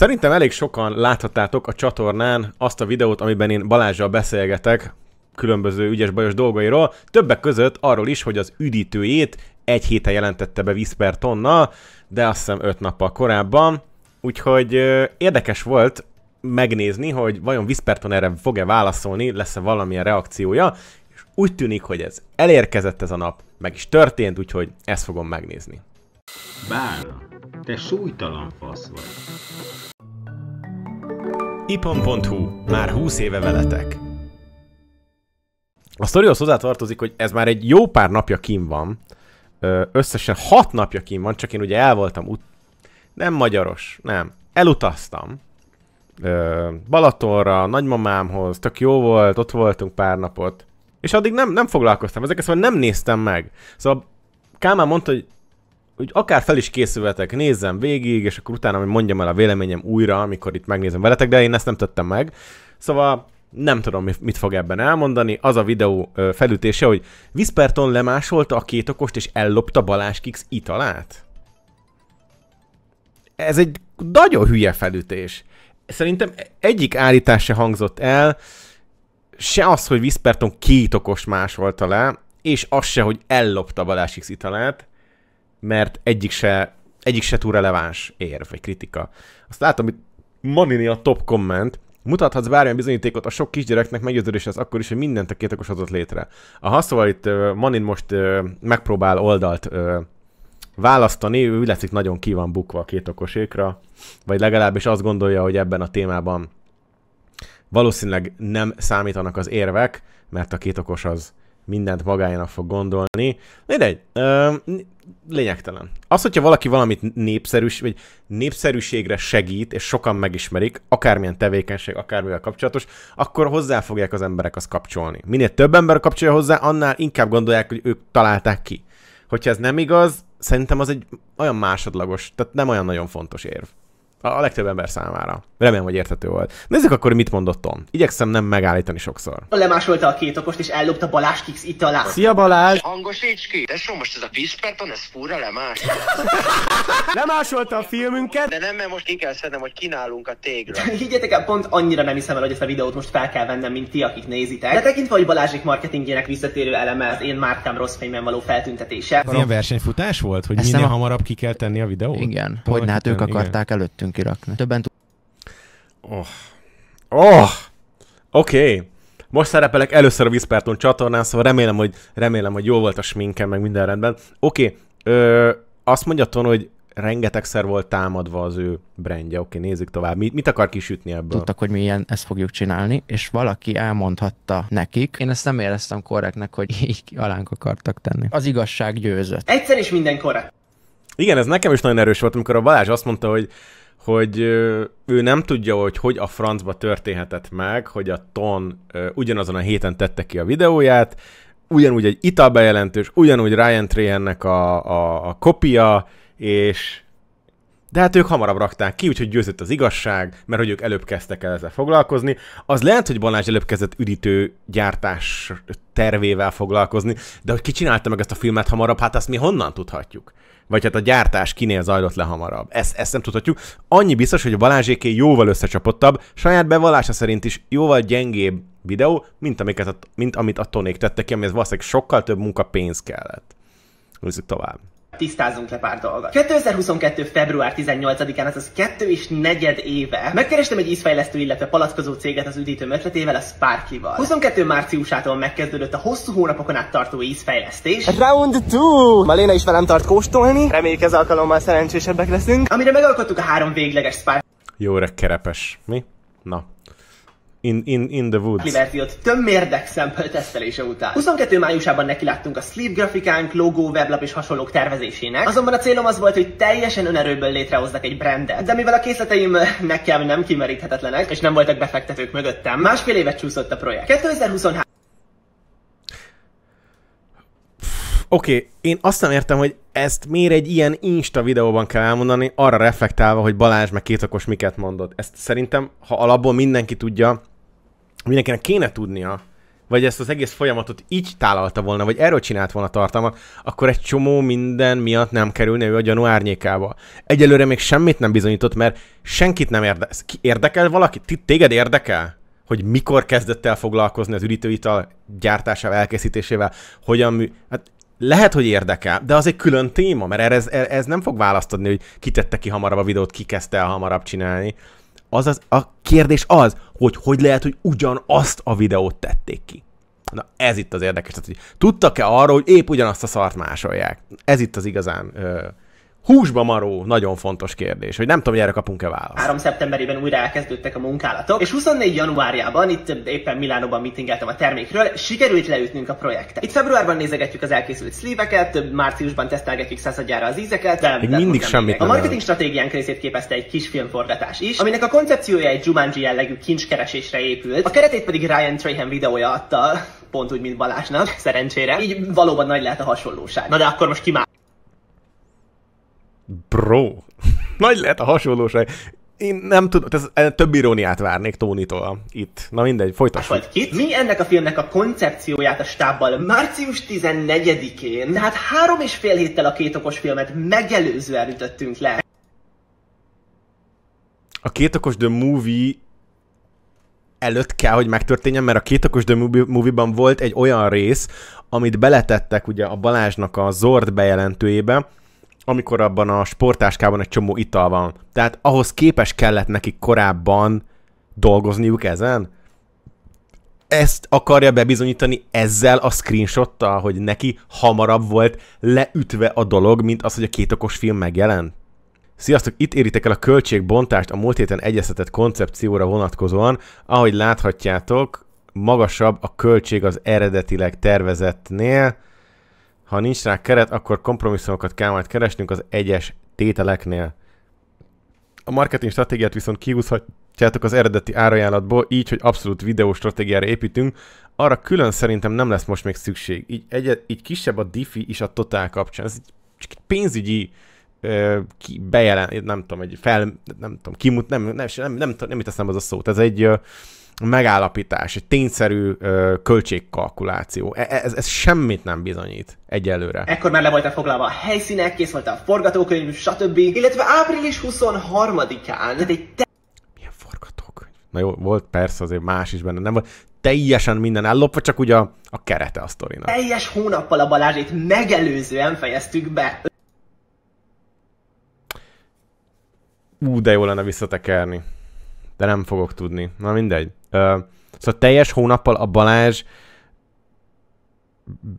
Szerintem elég sokan láthattátok a csatornán azt a videót, amiben én Balázsjal beszélgetek különböző ügyes-bajos dolgairól, többek között arról is, hogy az üdítőjét egy héten jelentette be víz tonna, de azt hiszem öt nappal korábban, úgyhogy ö, érdekes volt megnézni, hogy vajon Visperton erre fog-e válaszolni, lesz-e valamilyen reakciója, és úgy tűnik, hogy ez elérkezett ez a nap, meg is történt, úgyhogy ezt fogom megnézni. Bár, te súlytalan fasz vagy ipon.hu. Már 20 éve veletek. A sztorihoz hozzátartozik, hogy ez már egy jó pár napja kim van. Összesen hat napja kim van, csak én ugye el voltam ut- Nem magyaros, nem. Elutaztam. Balatonra, nagymamámhoz, tök jó volt, ott voltunk pár napot. És addig nem, nem foglalkoztam ezeket, szóval nem néztem meg. Szóval Kálmán mondta, hogy úgy akár fel is készülhetek, nézzem végig, és akkor utána mondjam el a véleményem újra, amikor itt megnézem veletek, de én ezt nem tettem meg. Szóval nem tudom, mit fog ebben elmondani. Az a videó felütése, hogy Visperton lemásolta a két okost, és ellopta Balázs Kix italát? Ez egy nagyon hülye felütés. Szerintem egyik állítás se hangzott el, se az, hogy Visperton két okos másolta le, és az se, hogy ellopta Balázs Kix italát mert egyik se, egyik se túl releváns érv vagy kritika. Azt látom hogy Manini a top komment, Mutathatsz bármilyen bizonyítékot a sok kisgyereknek meggyőződés az akkor is, hogy mindent a két okos adott létre. A haszóval itt Manin most megpróbál oldalt választani, ő látszik nagyon ki van bukva a két okosékra, vagy legalábbis azt gondolja, hogy ebben a témában valószínűleg nem számítanak az érvek, mert a két okos az mindent magájának fog gondolni. Mindegy, lényegtelen. Az, hogyha valaki valamit népszerűs, vagy népszerűségre segít, és sokan megismerik, akármilyen tevékenység, akármivel kapcsolatos, akkor hozzá fogják az emberek azt kapcsolni. Minél több ember kapcsolja hozzá, annál inkább gondolják, hogy ők találták ki. Hogyha ez nem igaz, szerintem az egy olyan másodlagos, tehát nem olyan nagyon fontos érv. A legtöbb ember számára. Remélem, hogy érthető volt. Nézzük akkor, mit mondott Tom. Igyekszem nem megállítani sokszor. Lemásolta a két okost, és ellopta Balázs Kix itt alá. Szia Balázs! Hangosíts ki! De so, most ez a vízperton, ez fura lemás. lemásolta a filmünket. De nem, mert most ki kell szednem, hogy kínálunk a tégről. Higgyetek el, pont annyira nem hiszem el, hogy ezt a videót most fel kell vennem, mint ti, akik nézitek. De tekintve, hogy Balázsik marketingének visszatérő eleme az én márkám rossz fényben való feltüntetése. Ez ilyen versenyfutás volt, hogy ezt minél hamarabb ki kell tenni a videót? Igen. Hogy hát ők akarták igen. előttünk tudtunk kirakni. Többen Oh. Oh! Oké. Okay. Most szerepelek először a Viszperton csatornán, szóval remélem, hogy, remélem, hogy jó volt a sminkem, meg minden rendben. Oké, okay. azt mondja Ton, hogy rengetegszer volt támadva az ő brandje. Oké, okay, nézzük tovább. Mit, mit akar kisütni ebből? Tudtak, hogy mi ilyen, ezt fogjuk csinálni, és valaki elmondhatta nekik. Én ezt nem éreztem korrektnek, hogy így alánk akartak tenni. Az igazság győzött. Egyszer is minden korrekt. Igen, ez nekem is nagyon erős volt, amikor a Balázs azt mondta, hogy hogy ő nem tudja, hogy hogy a francba történhetett meg, hogy a Ton ugyanazon a héten tette ki a videóját, ugyanúgy egy ital bejelentős, ugyanúgy Ryan Trahannek a, a, a kopia, és de hát ők hamarabb rakták ki, úgyhogy győzött az igazság, mert hogy ők előbb kezdtek el ezzel foglalkozni. Az lehet, hogy Balázs előbb kezdett üdítő gyártás tervével foglalkozni, de hogy ki csinálta meg ezt a filmet hamarabb, hát azt mi honnan tudhatjuk? Vagy hát a gyártás kinél zajlott le hamarabb? Ezt, ezt nem tudhatjuk. Annyi biztos, hogy a Balázséké jóval összecsapottabb, saját bevallása szerint is jóval gyengébb videó, mint, amiket a, mint amit a Tonék tettek ki, amihez valószínűleg sokkal több munka pénz kellett. Nézzük tovább. Tisztázunk le pár dolgot. 2022. február 18-án, azaz kettő és negyed éve megkerestem egy ízfejlesztő, illetve palackozó céget az üdítő ötletével, a Sparky-val. 22. márciusától megkezdődött a hosszú hónapokon át tartó ízfejlesztés. Round 2! Maléna is velem tart kóstolni, reméljük ez alkalommal szerencsésebbek leszünk. Amire megalkottuk a három végleges Sparky. Jó kerepes. Mi? Na, in, in, in the Woods. verziót több mérdek szempel tesztelése után. 22 májusában nekiláttunk a sleep grafikánk, logó, weblap és hasonlók tervezésének, azonban a célom az volt, hogy teljesen önerőből létrehozzak egy brandet. De mivel a készleteim nekem nem kimeríthetetlenek, és nem voltak befektetők mögöttem, másfél évet csúszott a projekt. 2023 Oké, okay, én azt nem értem, hogy ezt miért egy ilyen Insta videóban kell elmondani, arra reflektálva, hogy Balázs meg kétakos miket mondott. Ezt szerintem, ha alapból mindenki tudja, mindenkinek kéne tudnia, vagy ezt az egész folyamatot így tálalta volna, vagy erről csinált volna tartalmat, akkor egy csomó minden miatt nem kerülne ő a gyanú árnyékába. Egyelőre még semmit nem bizonyított, mert senkit nem ki Érdekel valaki? Téged érdekel? hogy mikor kezdett el foglalkozni az üdítőital gyártásával, elkészítésével, hogyan mű... Hát lehet, hogy érdekel, de az egy külön téma, mert ez, e- ez nem fog választ adni, hogy ki tette ki hamarabb a videót, ki kezdte el hamarabb csinálni. Azaz a kérdés az, hogy hogy lehet, hogy ugyanazt a videót tették ki. Na ez itt az érdekes. Tehát, hogy tudtak-e arról, hogy épp ugyanazt a szart másolják? Ez itt az igazán ö, Húsba maró, nagyon fontos kérdés, hogy nem tudom, hogy erre kapunk-e választ. 3. szeptemberében újra elkezdődtek a munkálatok, és 24. januárjában, itt eh, éppen Milánóban mitingeltem a termékről, sikerült leütnünk a projektet. Itt februárban nézegetjük az elkészült szlíveket, márciusban tesztelgetjük századjára az ízeket, de Még mindig semmit. A marketing stratégiánk részét képezte egy kis filmforgatás is, aminek a koncepciója egy Jumanji jellegű kincskeresésre épült, a keretét pedig Ryan Trahan videója adta, pont úgy, mint Balásnak, szerencsére. Így valóban nagy lehet a hasonlóság. Na de akkor most ki már? Bro, nagy lehet a hasonlóság. Én nem tudom, ez, több iróniát várnék Tónitól itt. Na mindegy, folytassuk. Vagy kit? Mi ennek a filmnek a koncepcióját a stábbal március 14-én, tehát három és fél héttel a két okos filmet megelőzően ütöttünk le. A két okos The Movie előtt kell, hogy megtörténjen, mert a két okos The Movie-ban volt egy olyan rész, amit beletettek ugye a Balázsnak a Zord bejelentőjébe, amikor abban a sportáskában egy csomó ital van. Tehát ahhoz képes kellett nekik korábban dolgozniuk ezen? Ezt akarja bebizonyítani ezzel a screenshottal, hogy neki hamarabb volt leütve a dolog, mint az, hogy a két okos film megjelent? Sziasztok, itt éritek el a költségbontást a múlt héten egyeztetett koncepcióra vonatkozóan. Ahogy láthatjátok, magasabb a költség az eredetileg tervezettnél, ha nincs rá keret, akkor kompromisszumokat kell majd keresnünk az egyes tételeknél. A marketing stratégiát viszont kihúzhatjátok az eredeti árajánlatból, így, hogy abszolút videó stratégiára építünk, arra külön szerintem nem lesz most még szükség. Így, egy, így kisebb a diffi is a totál kapcsán. Ez csak egy pénzügyi ö, ki, bejelent, nem tudom, egy fel, nem tudom, kimut, nem, nem, nem, nem, nem, nem, nem, nem, nem, nem, nem, nem, nem, nem, nem, nem, nem, nem, megállapítás, egy tényszerű ö, költségkalkuláció. E, e, ez, ez semmit nem bizonyít egyelőre. Ekkor már le voltak foglalva a helyszínek, kész volt a forgatókönyv, stb. Illetve április 23-án, te- Milyen forgatókönyv? Na jó, volt persze azért más is benne, nem volt teljesen minden ellopva, csak ugye a, a kerete a sztorinak. Teljes hónappal a Balázsét megelőzően fejeztük be. Ú, de jó lenne visszatekerni de nem fogok tudni. Na mindegy. Ö, szóval teljes hónappal a Balázs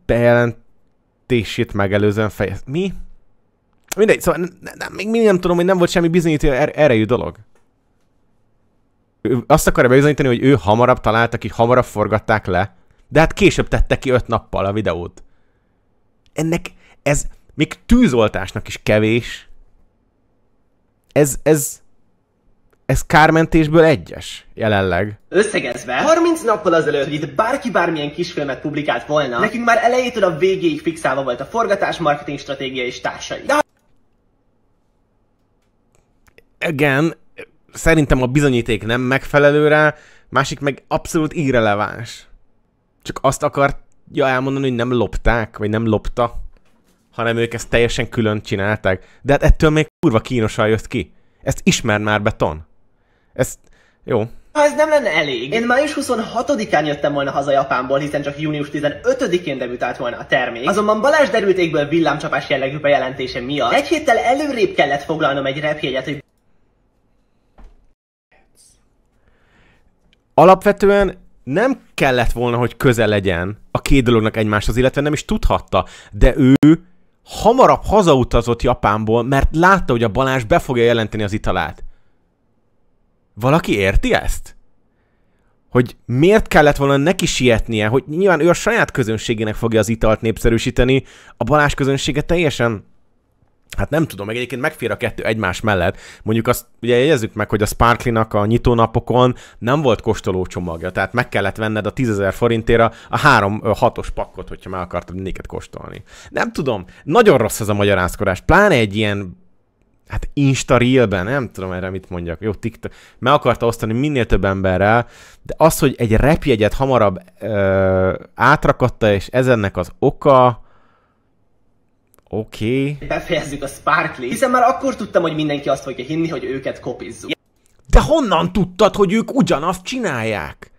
bejelentését megelőzően fejez... Mi? Mindegy, szóval nem, ne, még mindig nem tudom, hogy nem volt semmi bizonyítő er, erejű dolog. Ő azt akarja bizonyítani, hogy ő hamarabb találta ki, hamarabb forgatták le, de hát később tette ki öt nappal a videót. Ennek ez még tűzoltásnak is kevés. Ez, ez, ez kármentésből egyes jelenleg. Összegezve, 30 nappal azelőtt, hogy itt bárki bármilyen kisfilmet publikált volna, nekünk már elejétől a végéig fixálva volt a forgatás, marketing stratégia és társai. De... Igen, szerintem a bizonyíték nem megfelelő rá, másik meg abszolút irreleváns. Csak azt akartja elmondani, hogy nem lopták, vagy nem lopta, hanem ők ezt teljesen külön csinálták. De hát ettől még kurva kínosan jött ki. Ezt ismer már beton. Ez jó. Ha ez nem lenne elég. Én május 26-án jöttem volna haza Japánból, hiszen csak június 15-én debütált volna a termék. Azonban Balázs derültékből villámcsapás jellegű bejelentése miatt egy héttel előrébb kellett foglalnom egy repjegyet, hogy alapvetően nem kellett volna, hogy közel legyen a két dolognak egymáshoz, illetve nem is tudhatta, de ő hamarabb hazautazott Japánból, mert látta, hogy a Balázs be fogja jelenteni az italát. Valaki érti ezt? Hogy miért kellett volna neki sietnie, hogy nyilván ő a saját közönségének fogja az italt népszerűsíteni, a balás közönsége teljesen Hát nem tudom, meg egyébként megfér a kettő egymás mellett. Mondjuk azt ugye jegyezzük meg, hogy a Sparklinak a nyitónapokon nem volt kóstoló csomagja, tehát meg kellett venned a tízezer forintért a három hatos pakkot, hogyha meg akartad mindéket kóstolni. Nem tudom, nagyon rossz ez a magyarázkodás, pláne egy ilyen hát Insta Reel-ben, nem tudom erre mit mondjak, jó, TikTok, meg akarta osztani minél több emberrel, de az, hogy egy repjegyet hamarabb ö, átrakatta, és ez ennek az oka, oké. Okay. Befejezzük a sparkly hiszen már akkor tudtam, hogy mindenki azt fogja hinni, hogy őket kopizzuk. De honnan tudtad, hogy ők ugyanazt csinálják?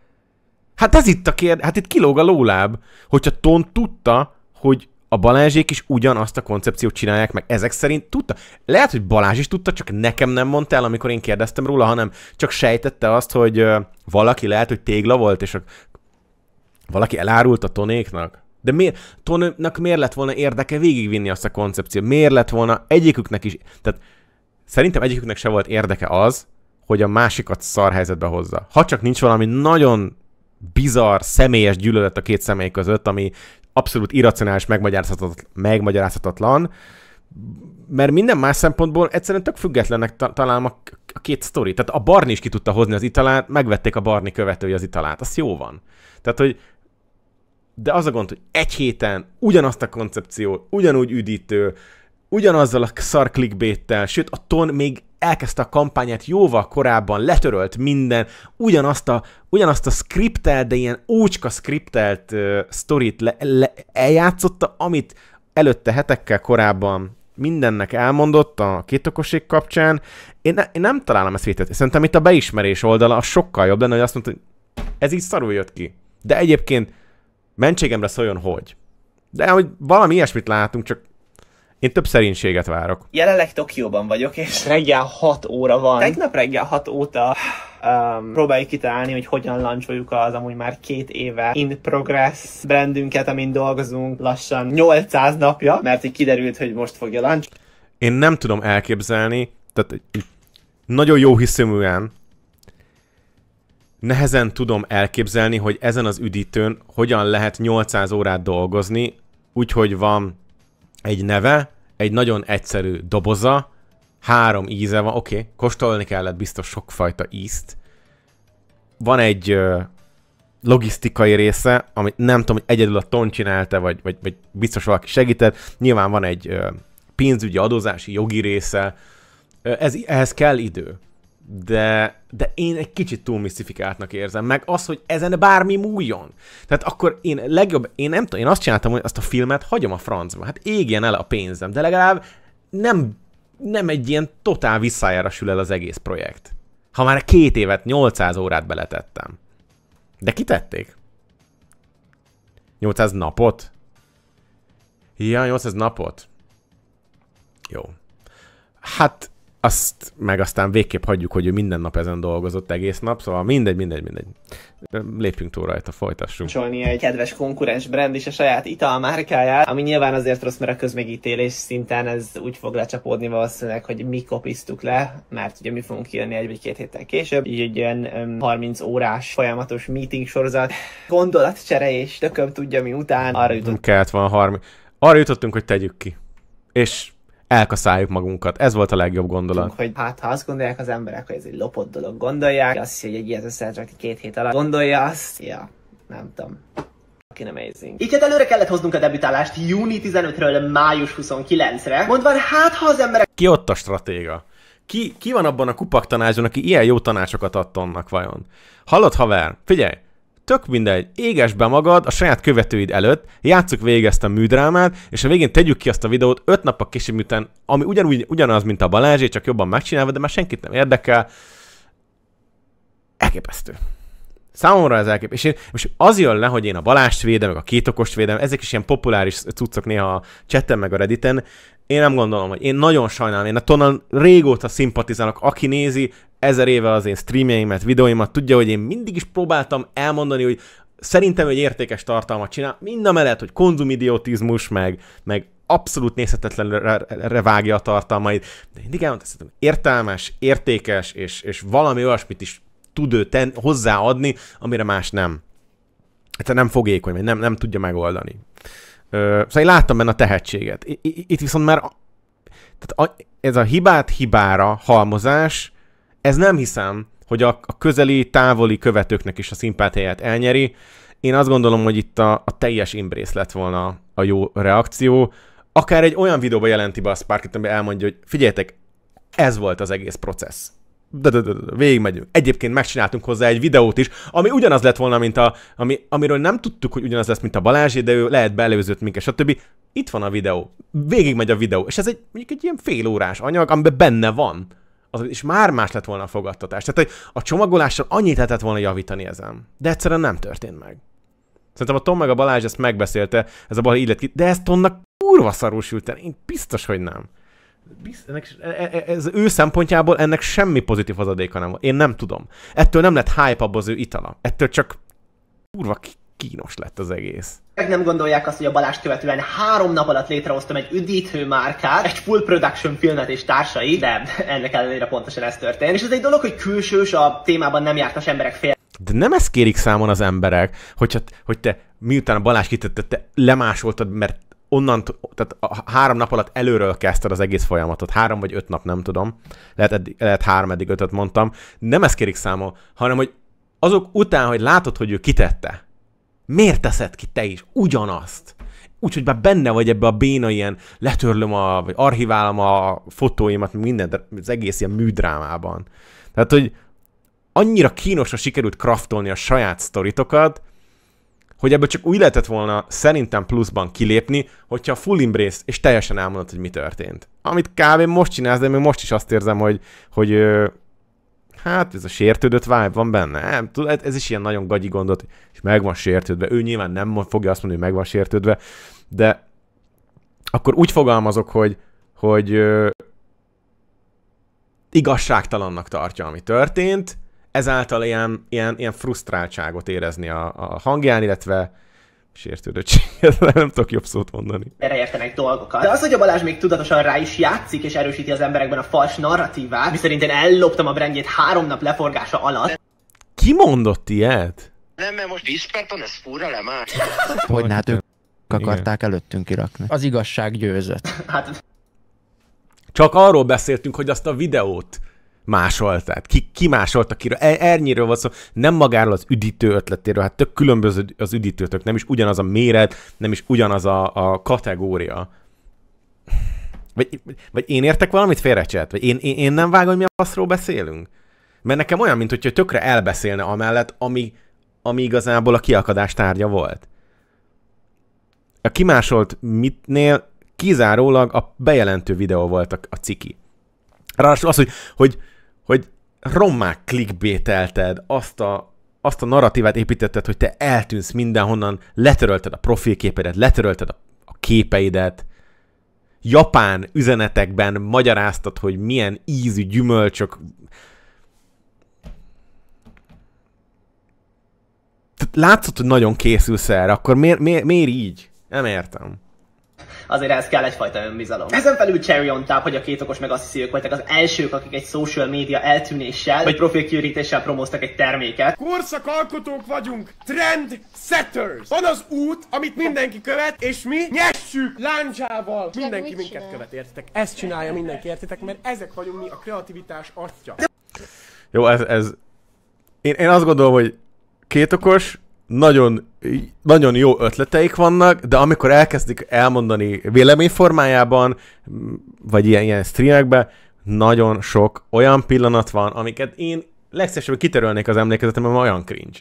Hát ez itt a kérdés, hát itt kilóg a lóláb, hogyha Ton tudta, hogy a Balázsék is ugyanazt a koncepciót csinálják meg. Ezek szerint tudta. Lehet, hogy Balázs is tudta, csak nekem nem mondta el, amikor én kérdeztem róla, hanem csak sejtette azt, hogy valaki lehet, hogy tégla volt, és a... valaki elárult a tonéknak. De miért, tonéknak miért lett volna érdeke végigvinni azt a koncepciót? Miért lett volna egyiküknek is... Tehát szerintem egyiküknek se volt érdeke az, hogy a másikat szar helyzetbe hozza. Ha csak nincs valami nagyon bizarr, személyes gyűlölet a két személy között, ami abszolút irracionális, megmagyarázhatatlan, megmagyarázhatatlan mert minden más szempontból egyszerűen tök függetlennek ta- találom a, a két sztori. Tehát a Barni is ki tudta hozni az italát, megvették a Barni követői az italát, az jó van. Tehát, hogy de az a gond, hogy egy héten ugyanazt a koncepciót, ugyanúgy üdítő, ugyanazzal a szar clickbait sőt a ton még elkezdte a kampányát jóval korábban, letörölt minden, ugyanazt a, ugyanazt a skriptelt, de ilyen ócska skriptelt uh, sztorit le, le, eljátszotta, amit előtte hetekkel korábban mindennek elmondott a kétokoség kapcsán. Én, ne, én nem találom ezt vétet. Szerintem itt a beismerés oldala az sokkal jobb lenne, hogy azt mondta, hogy ez így szarul jött ki. De egyébként mentségemre szóljon, hogy. De hogy valami ilyesmit látunk, csak én több szerénységet várok. Jelenleg Tokióban vagyok, és reggel 6 óra van. Tegnap reggel 6 óta um, próbáljuk kitalálni, hogy hogyan lancsoljuk az amúgy már két éve in progress brandünket, amin dolgozunk lassan 800 napja, mert így kiderült, hogy most fogja lancs. Én nem tudom elképzelni, tehát nagyon jó hiszeműen nehezen tudom elképzelni, hogy ezen az üdítőn hogyan lehet 800 órát dolgozni, úgyhogy van egy neve, egy nagyon egyszerű doboza, három íze van, oké, okay, kóstolni kellett biztos sokfajta ízt. Van egy ö, logisztikai része, amit nem tudom, hogy egyedül a ton csinálta, vagy, vagy, vagy biztos valaki segített. Nyilván van egy ö, pénzügyi, adózási, jogi része. Ö, ez, ehhez kell idő de, de én egy kicsit túl misztifikáltnak érzem, meg az, hogy ezen bármi múljon. Tehát akkor én legjobb, én nem tudom, én azt csináltam, hogy azt a filmet hagyom a francba, hát égjen el a pénzem, de legalább nem, nem egy ilyen totál visszájára sül el az egész projekt. Ha már két évet, 800 órát beletettem. De kitették? 800 napot? Ja, 800 napot. Jó. Hát azt meg aztán végképp hagyjuk, hogy ő minden nap ezen dolgozott egész nap, szóval mindegy, mindegy, mindegy. Lépjünk túl rajta, folytassunk. Csolni egy kedves konkurens brand is a saját italmárkáját, ami nyilván azért rossz, mert a közmegítélés szinten ez úgy fog lecsapódni valószínűleg, hogy mi kopisztuk le, mert ugye mi fogunk kijönni egy vagy két héttel később, így egy ilyen 30 órás folyamatos meeting sorozat, gondolatcsere és tököm tudja mi után, arra jutottunk. Kellett van 30. Arra jutottunk, hogy tegyük ki. És elkaszáljuk magunkat. Ez volt a legjobb gondolat. Hogy hát, ha azt gondolják az emberek, hogy ez egy lopott dolog, gondolják, azt, hogy egy ilyet összerakni két hét alatt, gondolja azt, ja, nem tudom fucking amazing. Így hát előre kellett hoznunk a debütálást júni 15-ről május 29-re, mondván hát ha az emberek... Ki ott a stratéga? Ki, ki van abban a kupak tanácson, aki ilyen jó tanácsokat adta annak vajon? Hallod haver, figyelj, tök mindegy, éges be magad a saját követőid előtt, játsszuk végig ezt a műdrámát, és a végén tegyük ki azt a videót öt nappal később után, ami ugyanúgy, ugyanaz, mint a Balázsé, csak jobban megcsinálva, de már senkit nem érdekel. Elképesztő. Számomra ez elképesztő. És én, most az jön le, hogy én a Balást védem, meg a kétokost védem, ezek is ilyen populáris cuccok néha a chatten, meg a redditen. Én nem gondolom, hogy én nagyon sajnálom, én a tonal régóta szimpatizálok, aki nézi, ezer éve az én streamjeimet, videóimat, tudja, hogy én mindig is próbáltam elmondani, hogy szerintem, egy értékes tartalmat csinál, mind a mellett, hogy konzumidiotizmus, meg, meg abszolút nézhetetlenre vágja a tartalmait, de mindig elmondtam, hogy értelmes, értékes, és, és valami olyasmit is tud ő ten, hozzáadni, amire más nem. Tehát nem fogékony, vagy nem, nem tudja megoldani. Ö, szóval én láttam benne a tehetséget. Itt viszont már a, tehát a, ez a hibát hibára halmozás, ez nem hiszem, hogy a, a közeli, távoli követőknek is a szimpátiáját elnyeri. Én azt gondolom, hogy itt a, a teljes imbrész lett volna a jó reakció. Akár egy olyan videóba jelenti be a Sparkit, ami elmondja, hogy figyeljetek, ez volt az egész processz. De, de, de, de, végigmegyünk. Egyébként megcsináltunk hozzá egy videót is, ami ugyanaz lett volna, mint a, ami, amiről nem tudtuk, hogy ugyanaz lesz, mint a balázs, de ő lehet beelőzött minket, stb. Itt van a videó. Végigmegy a videó. És ez egy, mondjuk egy ilyen félórás anyag, amiben benne van az, és már más lett volna a fogadtatás. Tehát a csomagolással annyit lehetett volna javítani ezen. De egyszerűen nem történt meg. Szerintem a Tom meg a Balázs ezt megbeszélte, ez a bal így lett ki, de ezt Tomnak kurva szarul el. Én biztos, hogy nem. Bizt, ennek, e, e, ez ő szempontjából ennek semmi pozitív hozadéka nem volt. Én nem tudom. Ettől nem lett hype az ő itala. Ettől csak kurva kínos lett az egész. Meg nem gondolják azt, hogy a Balást követően három nap alatt létrehoztam egy üdítő márkát, egy full production filmet és társai, de ennek ellenére pontosan ez történt. És ez egy dolog, hogy külsős a témában nem jártas emberek fél. De nem ezt kérik számon az emberek, hogy, hát, hogy te miután a balást kitette, te lemásoltad, mert onnan, tehát a három nap alatt előről kezdted az egész folyamatot, három vagy öt nap, nem tudom, lehet, eddig, lehet három, eddig ötöt mondtam, nem ezt kérik számon, hanem hogy azok után, hogy látod, hogy ő kitette, Miért teszed ki te is ugyanazt? Úgyhogy már benne vagy ebbe a béna ilyen letörlöm, a, vagy archiválom a fotóimat, minden, az egész ilyen műdrámában. Tehát, hogy annyira kínosra sikerült kraftolni a saját sztoritokat, hogy ebből csak úgy lehetett volna szerintem pluszban kilépni, hogyha full embrace és teljesen elmondod, hogy mi történt. Amit kb. most csinálsz, de még most is azt érzem, hogy, hogy hát ez a sértődött vibe van benne. Nem, tudod, ez is ilyen nagyon gagyi gondot, és meg van sértődve. Ő nyilván nem fogja azt mondani, hogy meg van sértődve, de akkor úgy fogalmazok, hogy, hogy ö, igazságtalannak tartja, ami történt, ezáltal ilyen, ilyen, ilyen frusztráltságot érezni a, a hangján, illetve sértődöttséget, nem tudok jobb szót mondani. Erre értenek dolgokat. De az, hogy a Balázs még tudatosan rá is játszik és erősíti az emberekben a fals narratívát, miszerint én elloptam a brandjét három nap leforgása alatt. Ki mondott ilyet? Nem, mert most Disperton ez fura le már. Hogy hát ők akarták Igen. előttünk kirakni. Az igazság győzött. hát... Csak arról beszéltünk, hogy azt a videót másolt, tehát ki, ki másolt, akire ernyiről volt szó, nem magáról az üdítő ötletéről, hát tök különböző az üdítőtök, nem is ugyanaz a méret, nem is ugyanaz a, a kategória. Vagy, vagy én értek valamit félrecselt? Vagy én, én, én nem vágom, hogy mi a faszról beszélünk? Mert nekem olyan, mint hogyha tökre elbeszélne amellett, ami, ami igazából a kiakadás tárgya volt. A kimásolt mitnél kizárólag a bejelentő videó volt a, a ciki. Ráadásul az, hogy, hogy, hogy rommák klikbételted azt a, azt a narratívát építetted, hogy te eltűnsz mindenhonnan, letörölted a profilképedet, letörölted a, a képeidet, japán üzenetekben magyaráztad, hogy milyen ízű gyümölcsök. Tehát látszott, hogy nagyon készülsz erre, akkor miért, miért, miért így? Nem értem azért ez kell egyfajta önbizalom. Ezen felül cherry on top, hogy a két okos meg azt hiszi, ők voltak az elsők, akik egy social media eltűnéssel vagy profilkiürítéssel promóztak egy terméket. Korszakalkotók vagyunk, trend setters. Van az út, amit mindenki követ, és mi nyessük láncsával. Mindenki minket követ, értitek? Ezt csinálja mindenki, értitek? Mert ezek vagyunk mi a kreativitás atya. Jó, ez, ez... Én, én azt gondolom, hogy okos, nagyon, nagyon jó ötleteik vannak, de amikor elkezdik elmondani véleményformájában, vagy ilyen, ilyen streamekben, nagyon sok olyan pillanat van, amiket én legszebb kiterülnék az emlékezetemben, mert olyan cringe.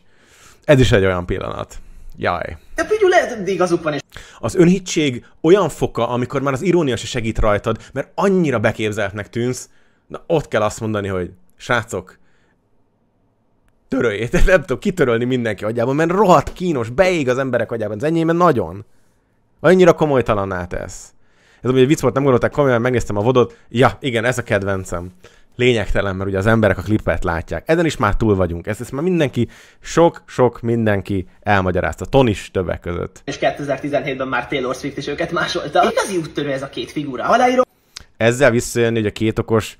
Ez is egy olyan pillanat. Jaj. De Pigyu lehet, hogy igazuk van. is. Az önhitség olyan foka, amikor már az irónia se segít rajtad, mert annyira beképzeltnek tűnsz, na ott kell azt mondani, hogy srácok, töröljét, nem tudom kitörölni mindenki agyában, mert rohadt kínos, beég az emberek agyában, az enyémben nagyon. Annyira komolytalan át Ez ugye vicc volt, nem gondolták komolyan, megnéztem a vodot, ja, igen, ez a kedvencem. Lényegtelen, mert ugye az emberek a klipet látják. Ezen is már túl vagyunk. Ezt, ezt már mindenki, sok-sok mindenki elmagyarázta. Ton is többek között. És 2017-ben már Taylor Swift is őket másolta. Igazi úttörő ez a két figura. Aláíró. Ezzel visszajönni, hogy a két okos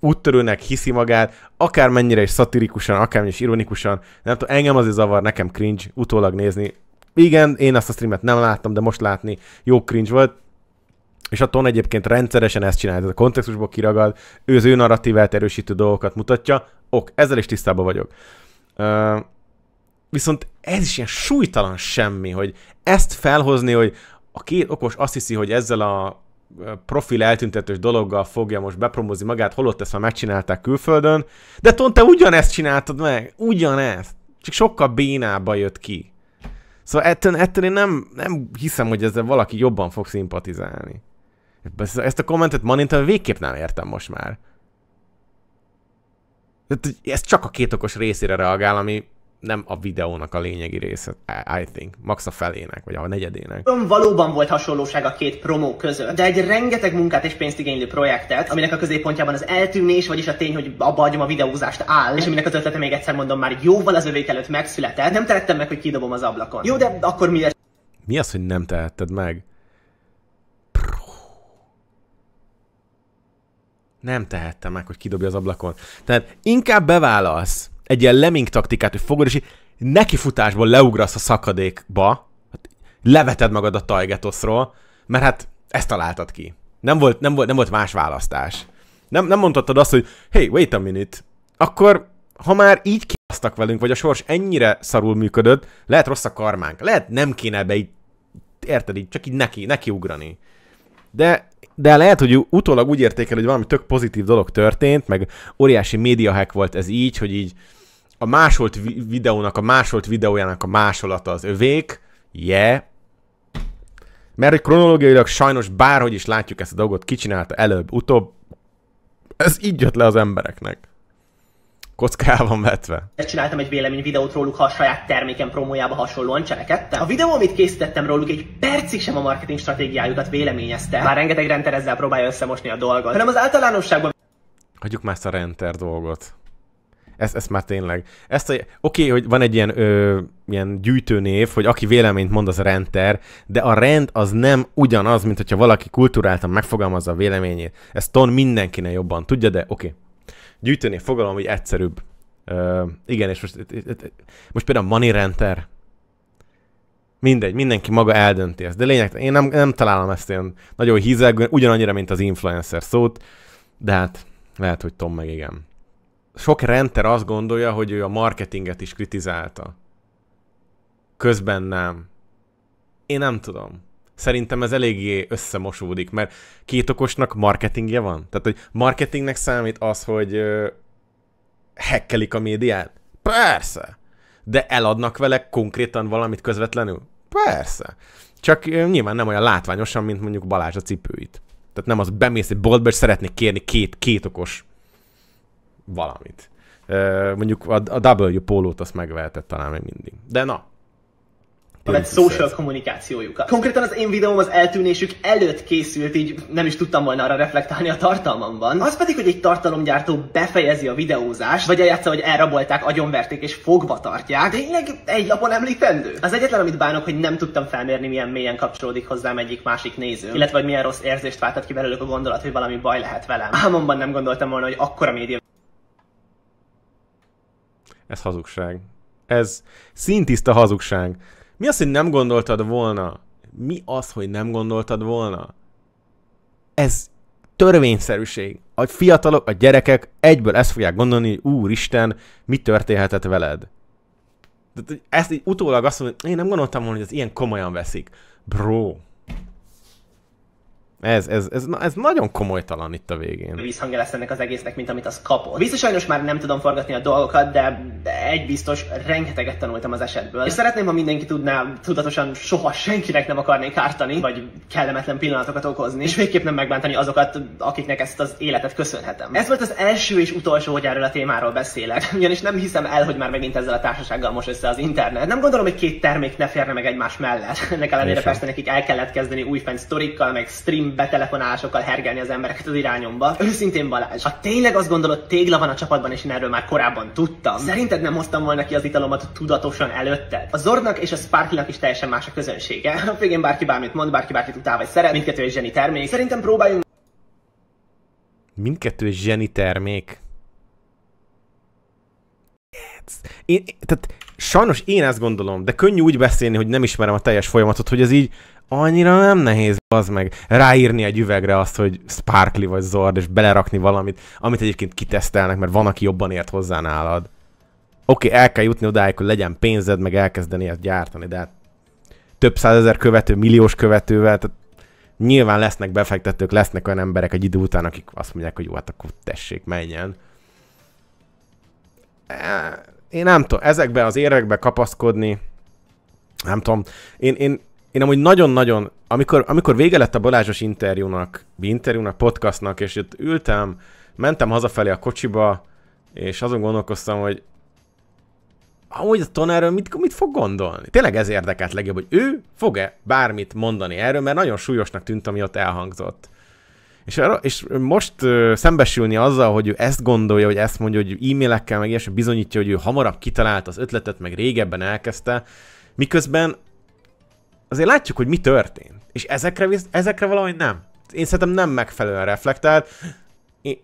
úttörőnek hiszi magát, akármennyire is szatirikusan, akármennyire is ironikusan, nem tudom, engem azért zavar, nekem cringe utólag nézni. Igen, én azt a streamet nem láttam, de most látni jó cringe volt, és a Ton egyébként rendszeresen ezt csinálja, ez a kontextusból kiragad, ő az ő narratívát erősítő dolgokat mutatja, ok, ezzel is tisztában vagyok. Uh, viszont ez is ilyen súlytalan semmi, hogy ezt felhozni, hogy a két okos azt hiszi, hogy ezzel a profil eltüntetős dologgal fogja most bepromozni magát, holott ezt már megcsinálták külföldön, de Tonte ugyanezt csináltad meg, ugyanezt, csak sokkal bénába jött ki. Szóval ettől, ettől én nem, nem hiszem, hogy ezzel valaki jobban fog szimpatizálni. Ezt a kommentet Manintem végképp nem értem most már. Ez csak a két okos részére reagál, ami nem a videónak a lényegi része, I think. Max a felének, vagy a negyedének. Valóban volt hasonlóság a két promó között, de egy rengeteg munkát és pénzt igénylő projektet, aminek a középpontjában az eltűnés, vagyis a tény, hogy abba bajom a videózást áll, és aminek az ötlete még egyszer mondom már jóval az övék előtt megszületett, nem tehettem meg, hogy kidobom az ablakon. Jó, de akkor miért? Mi az, hogy nem tehetted meg? Nem tehette meg, hogy kidobja az ablakon. Tehát inkább bevállalsz, egy ilyen lemming taktikát, hogy fogod, és nekifutásból leugrasz a szakadékba, leveted magad a Tajgetoszról, mert hát ezt találtad ki. Nem volt, nem volt, nem volt más választás. Nem, nem mondhatod azt, hogy hey, wait a minute, akkor ha már így kiasztak velünk, vagy a sors ennyire szarul működött, lehet rossz a karmánk, lehet nem kéne be így, érted így, csak így neki, neki ugrani. De de lehet, hogy utólag úgy értékel, hogy valami tök pozitív dolog történt, meg óriási médiahek volt ez így, hogy így a másolt videónak, a másolt videójának a másolata az övék, yeah, mert hogy kronológiailag sajnos bárhogy is látjuk ezt a dolgot, kicsinálta előbb, utóbb, ez így jött le az embereknek kockára van vetve. Csináltam egy véleményvideót róluk, ha a saját terméken promójába hasonlóan cselekedtem. A videó, amit készítettem róluk, egy percig sem a marketing stratégiájukat véleményezte. Már rengeteg renter ezzel próbálja összemosni a dolgot, hanem az általánosságban... Hagyjuk már ezt a renter dolgot. Ezt, ezt már tényleg. Ezt a, oké, okay, hogy van egy ilyen, ö, ilyen gyűjtőnév, hogy aki véleményt mond, az renter, de a rend az nem ugyanaz, mint hogyha valaki kulturáltan megfogalmazza a véleményét. Ezt ton mindenkinek jobban tudja, de oké. Okay gyűjteni fogalom, hogy egyszerűbb. Uh, igen, és most, most például Money Renter, mindegy, mindenki maga eldönti ezt. De lényeg, én nem, nem találom ezt ilyen nagyon hízelgően, ugyanannyira, mint az influencer szót, de hát lehet, hogy Tom meg igen. Sok renter azt gondolja, hogy ő a marketinget is kritizálta. Közben nem. Én nem tudom. Szerintem ez eléggé összemosódik, mert két okosnak marketingje van. Tehát, hogy marketingnek számít az, hogy hekkelik a médiát? Persze! De eladnak vele konkrétan valamit közvetlenül? Persze! Csak ö, nyilván nem olyan látványosan, mint mondjuk Balázs a cipőit. Tehát nem az bemész egy boltba, és szeretnék kérni két, két okos valamit. Ö, mondjuk a, a W pólót azt megvehetett talán még mindig. De na, mert social kommunikációjukat. Konkrétan az én videóm az eltűnésük előtt készült, így nem is tudtam volna arra reflektálni a tartalmamban. Az pedig, hogy egy tartalomgyártó befejezi a videózást, vagy eljátsza, hogy elrabolták, agyonverték és fogva tartják, tényleg egy lapon említendő. Az egyetlen, amit bánok, hogy nem tudtam felmérni, milyen mélyen kapcsolódik hozzám egyik másik néző, illetve hogy milyen rossz érzést váltat ki belőlük a gondolat, hogy valami baj lehet velem. Álmomban nem gondoltam volna, hogy akkora média ez hazugság. Ez szintiszta hazugság. Mi az, hogy nem gondoltad volna? Mi az, hogy nem gondoltad volna? Ez törvényszerűség. A fiatalok, a gyerekek egyből ezt fogják gondolni, hogy úristen, mi történhetett veled? De ezt így utólag azt hogy én nem gondoltam volna, hogy ez ilyen komolyan veszik. Bro, ez, ez, ez, ez nagyon komolytalan itt a végén. Vízhangja lesz ennek az egésznek, mint amit az kapott. Biztos sajnos már nem tudom forgatni a dolgokat, de, de egy biztos, rengeteget tanultam az esetből. És szeretném, ha mindenki tudná, tudatosan soha senkinek nem akarnék ártani, vagy kellemetlen pillanatokat okozni, és végképp nem megbántani azokat, akiknek ezt az életet köszönhetem. Ez volt az első és utolsó, hogy erről a témáról beszélek, ugyanis nem hiszem el, hogy már megint ezzel a társasággal most össze az internet. Nem gondolom, hogy két termék ne férne meg egymás mellett. Ennek ellenére persze nekik el kellett kezdeni újfent sztorikkal, meg stream betelefonálásokkal hergelni az embereket az irányomba. Őszintén Balázs, ha tényleg azt gondolod, tégla van a csapatban, és én erről már korábban tudtam, szerinted nem hoztam volna ki az italomat tudatosan előtte. A Zordnak és a Sparkynak is teljesen más a közönsége. A végén bárki bármit mond, bárki bárkit utál vagy szeret, mindkettő egy zseni termék. Szerintem próbáljunk mindkettő zseni termék. Én, tehát sajnos én ezt gondolom, de könnyű úgy beszélni, hogy nem ismerem a teljes folyamatot, hogy ez így annyira nem nehéz az meg ráírni egy üvegre azt, hogy sparkly vagy zord, és belerakni valamit, amit egyébként kitesztelnek, mert van, aki jobban ért hozzá nálad. Oké, okay, el kell jutni odáig, hogy legyen pénzed, meg elkezdeni ezt gyártani, de hát több százezer követő, milliós követővel, tehát nyilván lesznek befektetők, lesznek olyan emberek egy idő után, akik azt mondják, hogy jó, hát akkor tessék, menjen én nem tudom, ezekbe az érvekbe kapaszkodni, nem tudom, én, én, én amúgy nagyon-nagyon, amikor, amikor vége lett a Balázsos interjúnak, interjúnak, podcastnak, és itt ültem, mentem hazafelé a kocsiba, és azon gondolkoztam, hogy amúgy a tonerről mit, mit fog gondolni? Tényleg ez érdekelt legjobb, hogy ő fog-e bármit mondani erről, mert nagyon súlyosnak tűnt, ami ott elhangzott. És, arra, és most ö, szembesülni azzal, hogy ő ezt gondolja, hogy ezt mondja, hogy e-mailekkel meg ilyesmi bizonyítja, hogy ő hamarabb kitalálta az ötletet, meg régebben elkezdte, miközben azért látjuk, hogy mi történt. És ezekre, ezekre valahogy nem. Én szerintem nem megfelelően reflektál. Én,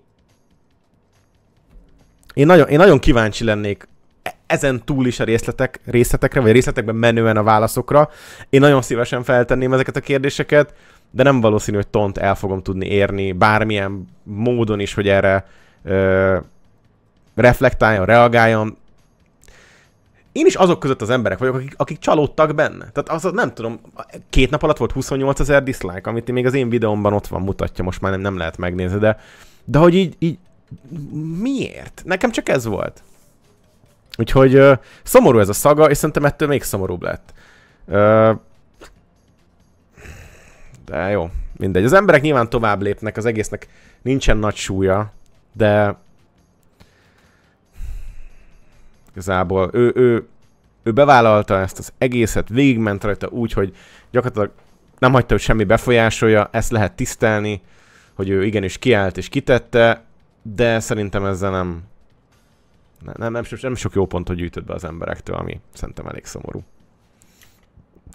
én, nagyon, én nagyon kíváncsi lennék e- ezen túl is a részletek, részletekre, vagy részletekben menően a válaszokra. Én nagyon szívesen feltenném ezeket a kérdéseket de nem valószínű, hogy tont el fogom tudni érni bármilyen módon is, hogy erre ö, reflektáljon, reagáljon. Én is azok között az emberek vagyok, akik, akik csalódtak benne. Tehát az, nem tudom, két nap alatt volt 28 ezer dislike, amit még az én videómban ott van, mutatja, most már nem, nem lehet megnézni, de, de hogy így, így miért? Nekem csak ez volt. Úgyhogy ö, szomorú ez a szaga, és szerintem ettől még szomorúbb lett. Ö, de jó, mindegy. Az emberek nyilván tovább lépnek, az egésznek nincsen nagy súlya, de igazából ő, ő, ő bevállalta ezt az egészet, végigment rajta úgy, hogy gyakorlatilag nem hagyta, hogy semmi befolyásolja, ezt lehet tisztelni, hogy ő igenis kiállt és kitette, de szerintem ezzel nem, nem, nem, nem, nem sok jó pontot gyűjtött be az emberektől, ami szerintem elég szomorú.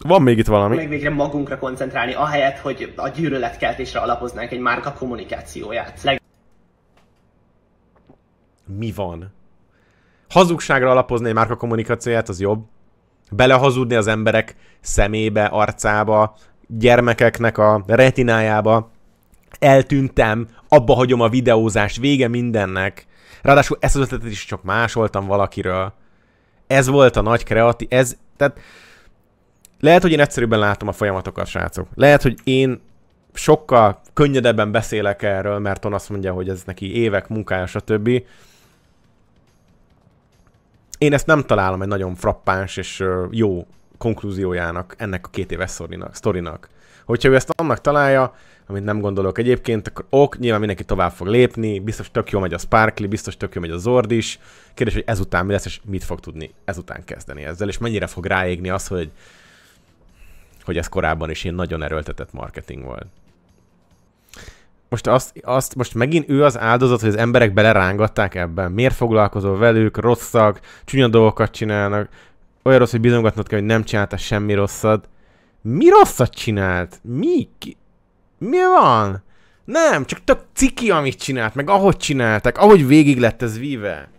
Van még itt valami. Meg végre magunkra koncentrálni, ahelyett, hogy a gyűlöletkeltésre alapoznánk egy márka kommunikációját. Leg... Mi van? Hazugságra alapozni egy márka kommunikációját, az jobb. Belehazudni az emberek szemébe, arcába, gyermekeknek a retinájába. Eltűntem, abba hagyom a videózást, vége mindennek. Ráadásul ezt az ötletet is csak másoltam valakiről. Ez volt a nagy kreatív, ez, tehát lehet, hogy én egyszerűbben látom a folyamatokat, srácok. Lehet, hogy én sokkal könnyedebben beszélek erről, mert on azt mondja, hogy ez neki évek munkája, stb. Én ezt nem találom egy nagyon frappáns és jó konklúziójának ennek a két éves sztorinak. Hogyha ő ezt annak találja, amit nem gondolok egyébként, akkor ok, nyilván mindenki tovább fog lépni, biztos tök jó megy a Sparkly, biztos tök jó megy a Zord is. Kérdés, hogy ezután mi lesz, és mit fog tudni ezután kezdeni ezzel, és mennyire fog ráégni az, hogy hogy ez korábban is ilyen nagyon erőltetett marketing volt. Most, azt, azt, most megint ő az áldozat, hogy az emberek belerángatták ebben. Miért foglalkozol velük, rosszak, csúnya dolgokat csinálnak, olyan rossz, hogy bizonygatnod kell, hogy nem csinálta semmi rosszat. Mi rosszat csinált? Mi? Ki? Mi van? Nem, csak tök ciki, amit csinált, meg ahogy csináltak, ahogy végig lett ez víve.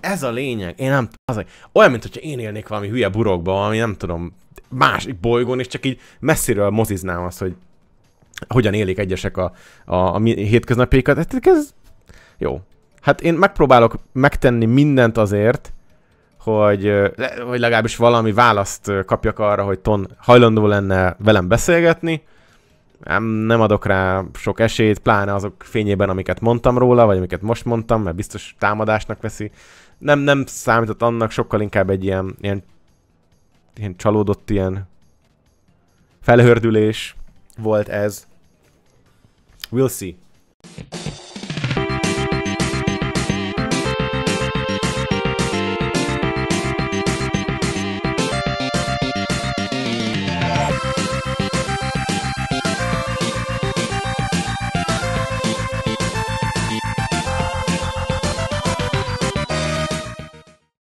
Ez a lényeg. Én nem tudom. Olyan, mint én élnék valami hülye burokba, ami nem tudom, másik bolygón, és csak így messziről moziznám azt, hogy hogyan élik egyesek a, a, a hétköznapjaikat. Hát ez jó. Hát én megpróbálok megtenni mindent azért, hogy, hogy legalábbis valami választ kapjak arra, hogy Ton hajlandó lenne velem beszélgetni. Nem, nem adok rá sok esélyt, pláne azok fényében, amiket mondtam róla, vagy amiket most mondtam, mert biztos támadásnak veszi. Nem, nem számított annak, sokkal inkább egy ilyen, ilyen ilyen csalódott ilyen felhördülés volt ez. We'll see.